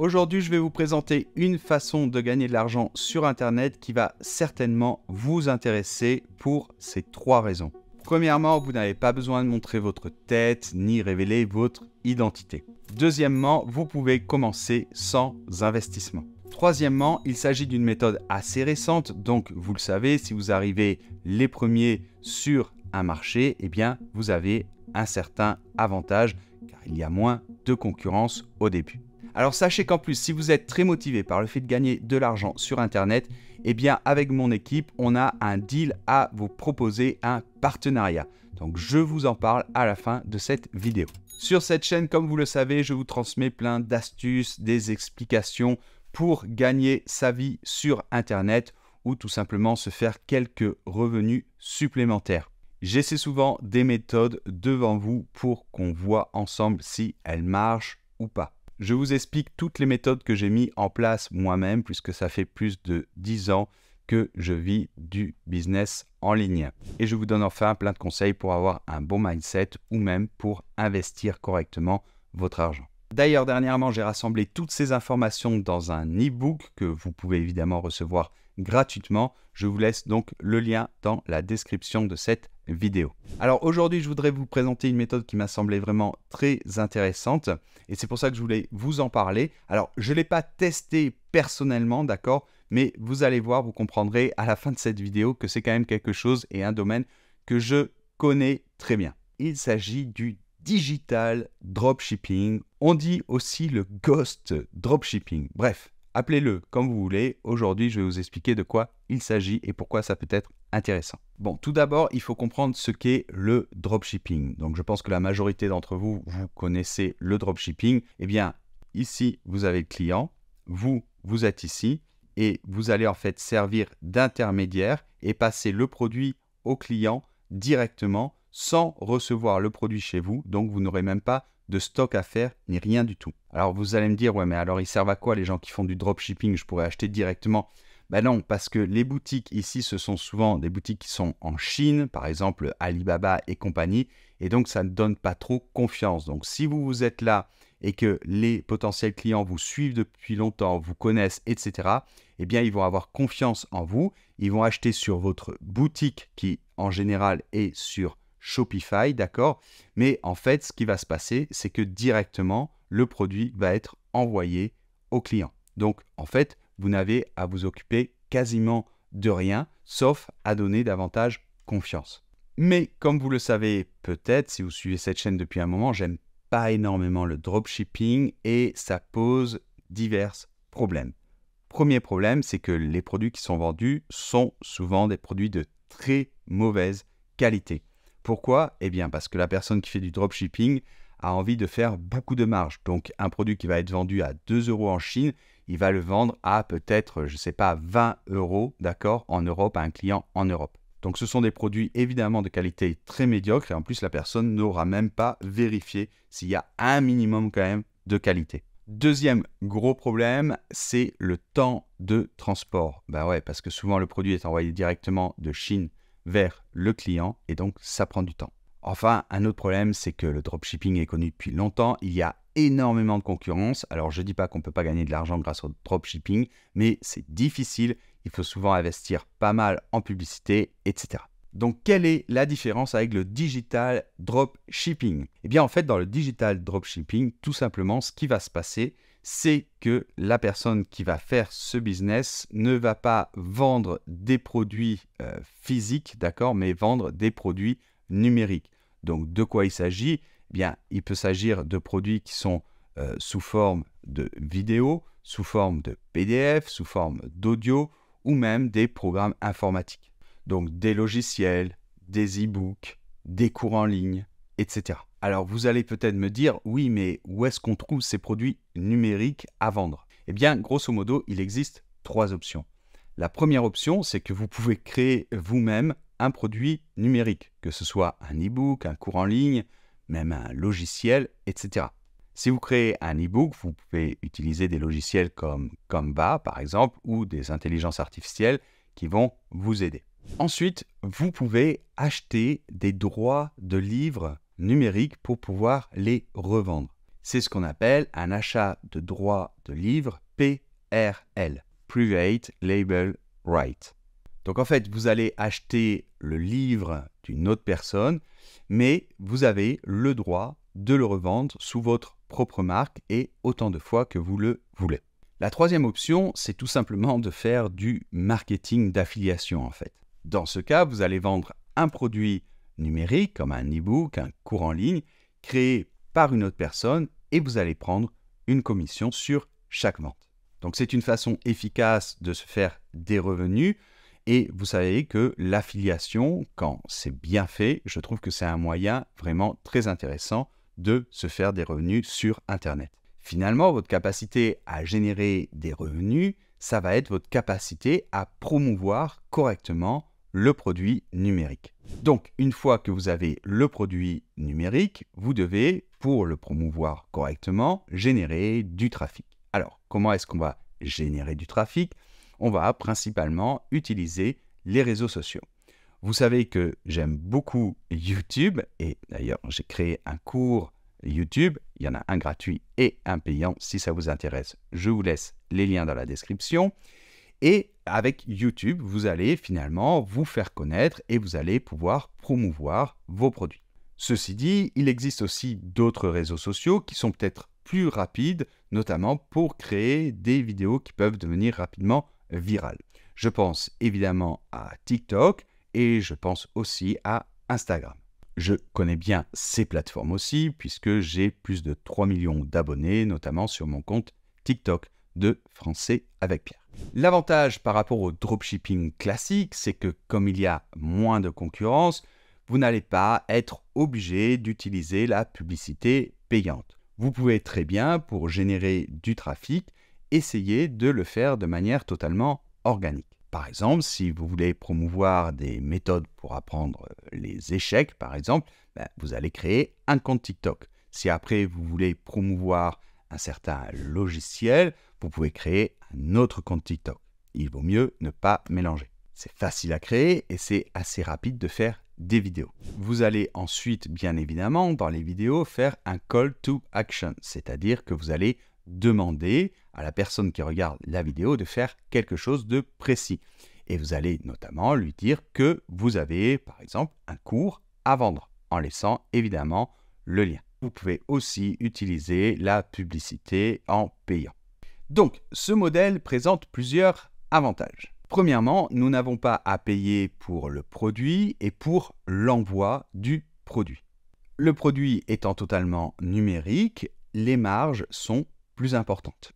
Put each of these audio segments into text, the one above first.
Aujourd'hui, je vais vous présenter une façon de gagner de l'argent sur Internet qui va certainement vous intéresser pour ces trois raisons. Premièrement, vous n'avez pas besoin de montrer votre tête ni révéler votre identité. Deuxièmement, vous pouvez commencer sans investissement. Troisièmement, il s'agit d'une méthode assez récente, donc vous le savez, si vous arrivez les premiers sur un marché, eh bien, vous avez un certain avantage car il y a moins de concurrence au début. Alors sachez qu'en plus, si vous êtes très motivé par le fait de gagner de l'argent sur Internet, eh bien avec mon équipe, on a un deal à vous proposer, un partenariat. Donc je vous en parle à la fin de cette vidéo. Sur cette chaîne, comme vous le savez, je vous transmets plein d'astuces, des explications pour gagner sa vie sur Internet ou tout simplement se faire quelques revenus supplémentaires. J'essaie souvent des méthodes devant vous pour qu'on voit ensemble si elles marchent ou pas. Je vous explique toutes les méthodes que j'ai mis en place moi-même, puisque ça fait plus de 10 ans que je vis du business en ligne. Et je vous donne enfin plein de conseils pour avoir un bon mindset ou même pour investir correctement votre argent. D'ailleurs, dernièrement, j'ai rassemblé toutes ces informations dans un e-book que vous pouvez évidemment recevoir gratuitement. Je vous laisse donc le lien dans la description de cette vidéo. Alors aujourd'hui, je voudrais vous présenter une méthode qui m'a semblé vraiment très intéressante et c'est pour ça que je voulais vous en parler. Alors, je ne l'ai pas testé personnellement, d'accord, mais vous allez voir, vous comprendrez à la fin de cette vidéo que c'est quand même quelque chose et un domaine que je connais très bien. Il s'agit du digital dropshipping. On dit aussi le ghost dropshipping. Bref, Appelez-le comme vous voulez, aujourd'hui je vais vous expliquer de quoi il s'agit et pourquoi ça peut être intéressant. Bon, tout d'abord, il faut comprendre ce qu'est le dropshipping. Donc je pense que la majorité d'entre vous, vous connaissez le dropshipping. Eh bien, ici, vous avez le client, vous, vous êtes ici, et vous allez en fait servir d'intermédiaire et passer le produit au client directement sans recevoir le produit chez vous. Donc vous n'aurez même pas de stock à faire, ni rien du tout. Alors vous allez me dire, ouais, mais alors ils servent à quoi les gens qui font du dropshipping Je pourrais acheter directement. Ben non, parce que les boutiques ici, ce sont souvent des boutiques qui sont en Chine, par exemple Alibaba et compagnie, et donc ça ne donne pas trop confiance. Donc si vous vous êtes là et que les potentiels clients vous suivent depuis longtemps, vous connaissent, etc., eh bien ils vont avoir confiance en vous, ils vont acheter sur votre boutique qui en général est sur Shopify, d'accord Mais en fait, ce qui va se passer, c'est que directement, le produit va être envoyé au client. Donc, en fait, vous n'avez à vous occuper quasiment de rien, sauf à donner davantage confiance. Mais comme vous le savez peut-être, si vous suivez cette chaîne depuis un moment, j'aime pas énormément le dropshipping et ça pose divers problèmes. Premier problème, c'est que les produits qui sont vendus sont souvent des produits de très mauvaise qualité. Pourquoi Eh bien parce que la personne qui fait du dropshipping a envie de faire beaucoup de marge. Donc un produit qui va être vendu à 2 euros en Chine, il va le vendre à peut-être, je ne sais pas, 20 euros, d'accord, en Europe, à un client en Europe. Donc ce sont des produits évidemment de qualité très médiocre et en plus la personne n'aura même pas vérifié s'il y a un minimum quand même de qualité. Deuxième gros problème, c'est le temps de transport. ben ouais, parce que souvent le produit est envoyé directement de Chine vers le client et donc ça prend du temps. Enfin, un autre problème, c'est que le dropshipping est connu depuis longtemps, il y a énormément de concurrence. Alors je ne dis pas qu'on ne peut pas gagner de l'argent grâce au dropshipping, mais c'est difficile, il faut souvent investir pas mal en publicité, etc. Donc quelle est la différence avec le digital dropshipping Eh bien en fait dans le digital dropshipping, tout simplement ce qui va se passer, c'est que la personne qui va faire ce business ne va pas vendre des produits euh, physiques, d'accord, mais vendre des produits numériques. Donc de quoi il s'agit eh Bien, il peut s'agir de produits qui sont euh, sous forme de vidéos, sous forme de PDF, sous forme d'audio ou même des programmes informatiques. Donc des logiciels, des e-books, des cours en ligne, etc. Alors vous allez peut-être me dire, oui, mais où est-ce qu'on trouve ces produits numériques à vendre Eh bien, grosso modo, il existe trois options. La première option, c'est que vous pouvez créer vous-même un produit numérique, que ce soit un e-book, un cours en ligne, même un logiciel, etc. Si vous créez un e-book, vous pouvez utiliser des logiciels comme Comba, par exemple, ou des intelligences artificielles qui vont vous aider. Ensuite, vous pouvez acheter des droits de livres numérique pour pouvoir les revendre. C'est ce qu'on appelle un achat de droit de livre PRL, Private Label Right. Donc en fait, vous allez acheter le livre d'une autre personne, mais vous avez le droit de le revendre sous votre propre marque et autant de fois que vous le voulez. La troisième option, c'est tout simplement de faire du marketing d'affiliation en fait. Dans ce cas, vous allez vendre un produit numérique, comme un e-book, un cours en ligne, créé par une autre personne, et vous allez prendre une commission sur chaque vente. Donc c'est une façon efficace de se faire des revenus. Et vous savez que l'affiliation, quand c'est bien fait, je trouve que c'est un moyen vraiment très intéressant de se faire des revenus sur Internet. Finalement, votre capacité à générer des revenus, ça va être votre capacité à promouvoir correctement le produit numérique. Donc, une fois que vous avez le produit numérique, vous devez, pour le promouvoir correctement, générer du trafic. Alors, comment est-ce qu'on va générer du trafic On va principalement utiliser les réseaux sociaux. Vous savez que j'aime beaucoup YouTube et d'ailleurs j'ai créé un cours YouTube. Il y en a un gratuit et un payant si ça vous intéresse. Je vous laisse les liens dans la description. Et avec YouTube, vous allez finalement vous faire connaître et vous allez pouvoir promouvoir vos produits. Ceci dit, il existe aussi d'autres réseaux sociaux qui sont peut-être plus rapides, notamment pour créer des vidéos qui peuvent devenir rapidement virales. Je pense évidemment à TikTok et je pense aussi à Instagram. Je connais bien ces plateformes aussi puisque j'ai plus de 3 millions d'abonnés, notamment sur mon compte TikTok de Français avec Pierre. L'avantage par rapport au dropshipping classique, c'est que comme il y a moins de concurrence, vous n'allez pas être obligé d'utiliser la publicité payante. Vous pouvez très bien, pour générer du trafic, essayer de le faire de manière totalement organique. Par exemple, si vous voulez promouvoir des méthodes pour apprendre les échecs, par exemple, ben, vous allez créer un compte TikTok. Si après vous voulez promouvoir un certain logiciel, vous pouvez créer un autre compte TikTok. Il vaut mieux ne pas mélanger. C'est facile à créer et c'est assez rapide de faire des vidéos. Vous allez ensuite, bien évidemment, dans les vidéos, faire un call to action, c'est-à-dire que vous allez demander à la personne qui regarde la vidéo de faire quelque chose de précis. Et vous allez notamment lui dire que vous avez, par exemple, un cours à vendre, en laissant évidemment le lien vous pouvez aussi utiliser la publicité en payant. Donc, ce modèle présente plusieurs avantages. Premièrement, nous n'avons pas à payer pour le produit et pour l'envoi du produit. Le produit étant totalement numérique, les marges sont plus importantes.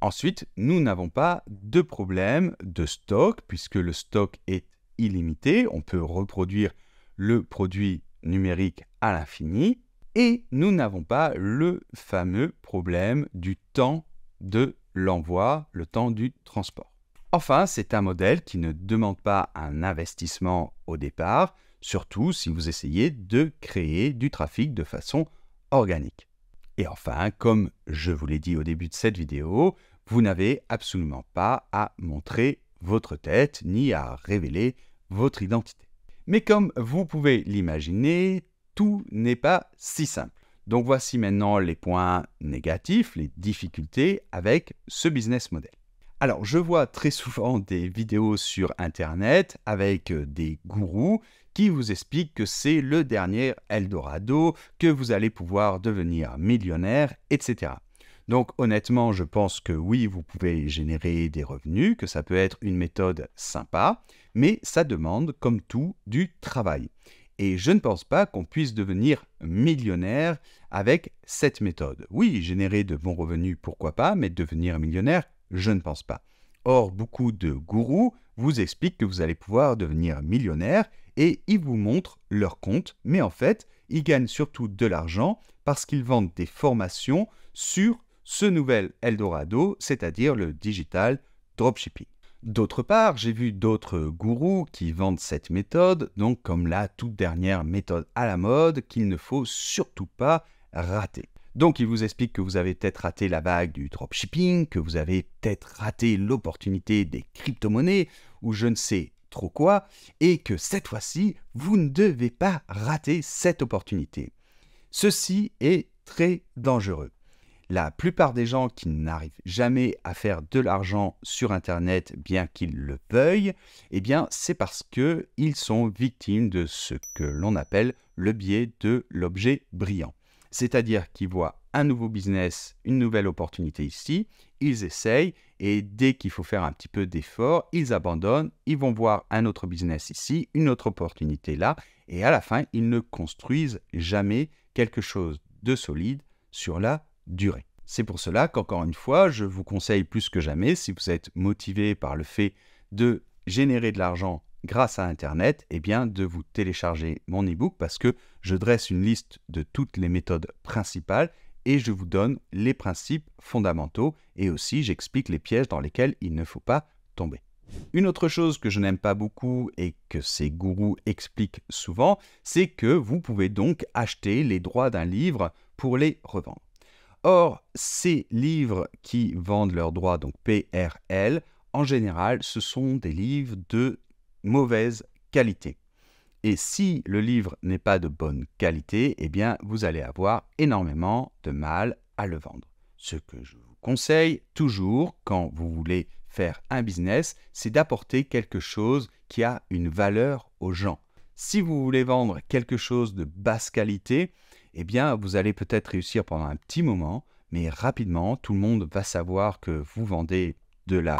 Ensuite, nous n'avons pas de problème de stock puisque le stock est illimité. On peut reproduire le produit numérique à l'infini. Et nous n'avons pas le fameux problème du temps de l'envoi, le temps du transport. Enfin, c'est un modèle qui ne demande pas un investissement au départ, surtout si vous essayez de créer du trafic de façon organique. Et enfin, comme je vous l'ai dit au début de cette vidéo, vous n'avez absolument pas à montrer votre tête ni à révéler votre identité. Mais comme vous pouvez l'imaginer, tout n'est pas si simple. Donc voici maintenant les points négatifs, les difficultés avec ce business model. Alors je vois très souvent des vidéos sur Internet avec euh, des gourous qui vous expliquent que c'est le dernier Eldorado, que vous allez pouvoir devenir millionnaire, etc. Donc honnêtement, je pense que oui, vous pouvez générer des revenus, que ça peut être une méthode sympa, mais ça demande, comme tout, du travail. Et je ne pense pas qu'on puisse devenir millionnaire avec cette méthode. Oui, générer de bons revenus, pourquoi pas, mais devenir millionnaire, je ne pense pas. Or, beaucoup de gourous vous expliquent que vous allez pouvoir devenir millionnaire et ils vous montrent leur compte, mais en fait, ils gagnent surtout de l'argent parce qu'ils vendent des formations sur ce nouvel Eldorado, c'est-à-dire le digital dropshipping. D'autre part, j'ai vu d'autres gourous qui vendent cette méthode, donc comme la toute dernière méthode à la mode qu'il ne faut surtout pas rater. Donc il vous explique que vous avez peut-être raté la bague du dropshipping, que vous avez peut-être raté l'opportunité des crypto-monnaies ou je ne sais trop quoi, et que cette fois-ci, vous ne devez pas rater cette opportunité. Ceci est très dangereux la plupart des gens qui n'arrivent jamais à faire de l'argent sur Internet, bien qu'ils le veuillent, eh bien, c'est parce que ils sont victimes de ce que l'on appelle le biais de l'objet brillant. C'est-à-dire qu'ils voient un nouveau business, une nouvelle opportunité ici, ils essayent et dès qu'il faut faire un petit peu d'effort, ils abandonnent, ils vont voir un autre business ici, une autre opportunité là, et à la fin, ils ne construisent jamais quelque chose de solide sur la durée. C'est pour cela qu'encore une fois, je vous conseille plus que jamais, si vous êtes motivé par le fait de générer de l'argent grâce à Internet, eh bien, de vous télécharger mon e-book parce que je dresse une liste de toutes les méthodes principales et je vous donne les principes fondamentaux et aussi j'explique les pièges dans lesquels il ne faut pas tomber. Une autre chose que je n'aime pas beaucoup et que ces gourous expliquent souvent, c'est que vous pouvez donc acheter les droits d'un livre pour les revendre. Or, ces livres qui vendent leurs droits, donc PRL, en général, ce sont des livres de mauvaise qualité. Et si le livre n'est pas de bonne qualité, eh bien, vous allez avoir énormément de mal à le vendre. Ce que je vous conseille toujours quand vous voulez faire un business, c'est d'apporter quelque chose qui a une valeur aux gens. Si vous voulez vendre quelque chose de basse qualité, eh bien, vous allez peut-être réussir pendant un petit moment, mais rapidement, tout le monde va savoir que vous vendez de la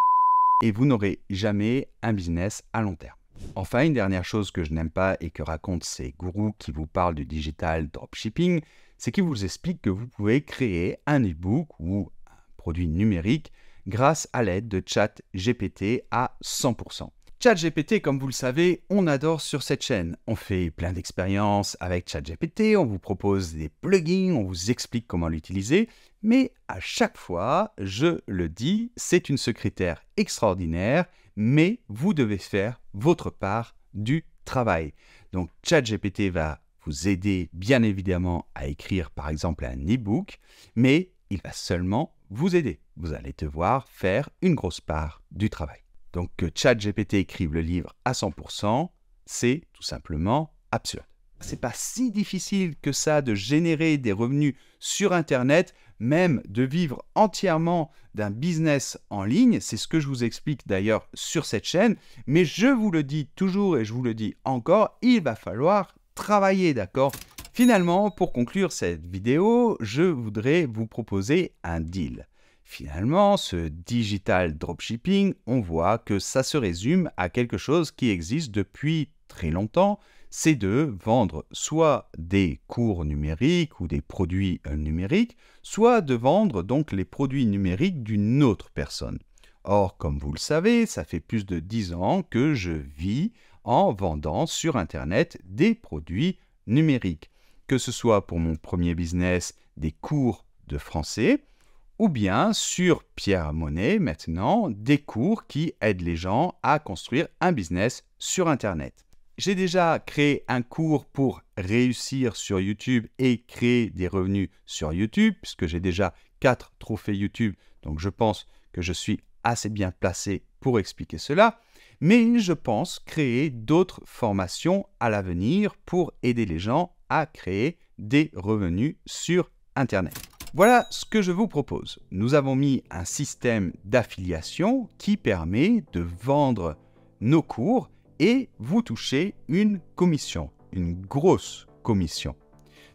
et vous n'aurez jamais un business à long terme. Enfin, une dernière chose que je n'aime pas et que racontent ces gourous qui vous parlent du digital dropshipping, c'est qu'ils vous expliquent que vous pouvez créer un e-book ou un produit numérique grâce à l'aide de chat GPT à 100%. ChatGPT, comme vous le savez, on adore sur cette chaîne. On fait plein d'expériences avec ChatGPT, on vous propose des plugins, on vous explique comment l'utiliser, mais à chaque fois, je le dis, c'est une secrétaire extraordinaire, mais vous devez faire votre part du travail. Donc ChatGPT va vous aider bien évidemment à écrire par exemple un e-book, mais il va seulement vous aider. Vous allez devoir faire une grosse part du travail donc que ChatGPT écrive le livre à 100%, c'est tout simplement absurde. C'est pas si difficile que ça de générer des revenus sur Internet, même de vivre entièrement d'un business en ligne. C'est ce que je vous explique d'ailleurs sur cette chaîne. Mais je vous le dis toujours et je vous le dis encore, il va falloir travailler, d'accord Finalement, pour conclure cette vidéo, je voudrais vous proposer un deal. Finalement, ce digital dropshipping, on voit que ça se résume à quelque chose qui existe depuis très longtemps, c'est de vendre soit des cours numériques ou des produits euh, numériques, soit de vendre donc les produits numériques d'une autre personne. Or, comme vous le savez, ça fait plus de 10 ans que je vis en vendant sur Internet des produits numériques, que ce soit pour mon premier business des cours de français, ou bien sur Pierre Monet maintenant, des cours qui aident les gens à construire un business sur Internet. J'ai déjà créé un cours pour réussir sur YouTube et créer des revenus sur YouTube, puisque j'ai déjà 4 trophées YouTube, donc je pense que je suis assez bien placé pour expliquer cela. Mais je pense créer d'autres formations à l'avenir pour aider les gens à créer des revenus sur Internet. Voilà ce que je vous propose. Nous avons mis un système d'affiliation qui permet de vendre nos cours et vous toucher une commission, une grosse commission.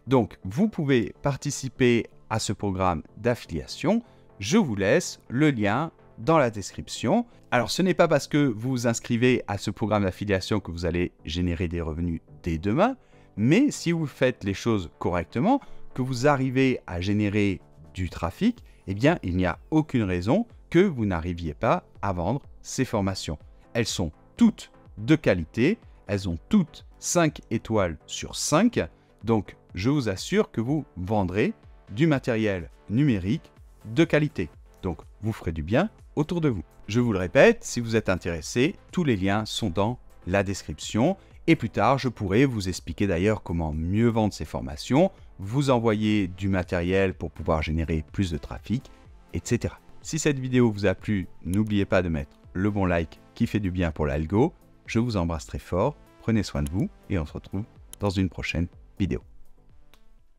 Donc, vous pouvez participer à ce programme d'affiliation. Je vous laisse le lien dans la description. Alors, ce n'est pas parce que vous vous inscrivez à ce programme d'affiliation que vous allez générer des revenus dès demain, mais si vous faites les choses correctement, que vous arrivez à générer du trafic, eh bien, il n'y a aucune raison que vous n'arriviez pas à vendre ces formations. Elles sont toutes de qualité, elles ont toutes 5 étoiles sur 5, donc je vous assure que vous vendrez du matériel numérique de qualité. Donc vous ferez du bien autour de vous. Je vous le répète, si vous êtes intéressé, tous les liens sont dans la description et plus tard je pourrai vous expliquer d'ailleurs comment mieux vendre ces formations, vous envoyer du matériel pour pouvoir générer plus de trafic, etc. Si cette vidéo vous a plu, n'oubliez pas de mettre le bon like qui fait du bien pour l'algo. Je vous embrasse très fort, prenez soin de vous et on se retrouve dans une prochaine vidéo.